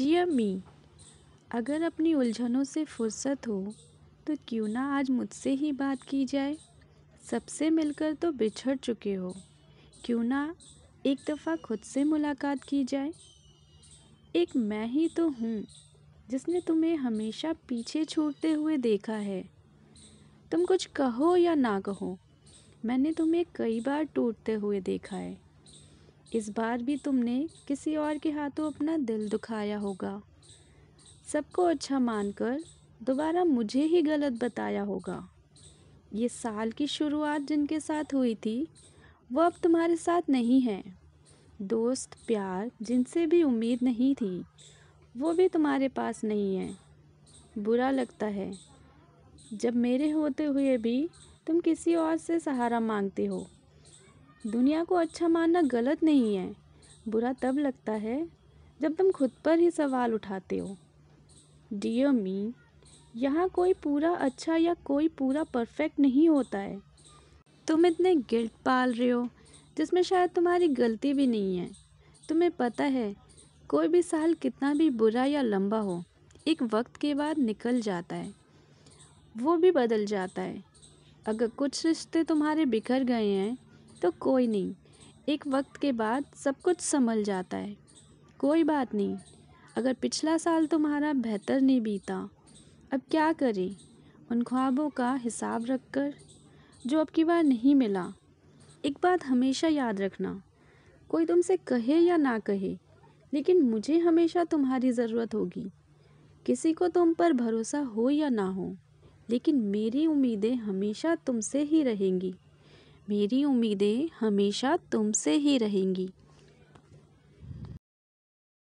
dear मी अगर अपनी उलझनों से फुर्सत हो तो क्यों ना आज मुझसे ही बात की जाए सबसे मिलकर तो बिछड़ चुके हो क्यों ना एक दफ़ा खुद से मुलाकात की जाए एक मैं ही तो हूँ जिसने तुम्हें हमेशा पीछे छूटते हुए देखा है तुम कुछ कहो या ना कहो मैंने तुम्हें कई बार टूटते हुए देखा है इस बार भी तुमने किसी और के हाथों अपना दिल दुखाया होगा सबको अच्छा मानकर दोबारा मुझे ही गलत बताया होगा ये साल की शुरुआत जिनके साथ हुई थी वो अब तुम्हारे साथ नहीं है दोस्त प्यार जिनसे भी उम्मीद नहीं थी वो भी तुम्हारे पास नहीं है बुरा लगता है जब मेरे होते हुए भी तुम किसी और से सहारा मांगते हो दुनिया को अच्छा मानना गलत नहीं है बुरा तब लगता है जब तुम खुद पर ही सवाल उठाते हो डियर मी यहाँ कोई पूरा अच्छा या कोई पूरा परफेक्ट नहीं होता है तुम इतने गिल्ट पाल रहे हो जिसमें शायद तुम्हारी गलती भी नहीं है तुम्हें पता है कोई भी साल कितना भी बुरा या लंबा हो एक वक्त के बाद निकल जाता है वो भी बदल जाता है अगर कुछ रिश्ते तुम्हारे बिखर गए हैं तो कोई नहीं एक वक्त के बाद सब कुछ संभल जाता है कोई बात नहीं अगर पिछला साल तुम्हारा बेहतर नहीं बीता अब क्या करें उन ख्वाबों का हिसाब रखकर जो अब की बार नहीं मिला एक बात हमेशा याद रखना कोई तुमसे कहे या ना कहे लेकिन मुझे हमेशा तुम्हारी ज़रूरत होगी किसी को तुम पर भरोसा हो या ना हो लेकिन मेरी उम्मीदें हमेशा तुमसे ही रहेंगी मेरी उम्मीदें हमेशा तुम से ही रहेंगी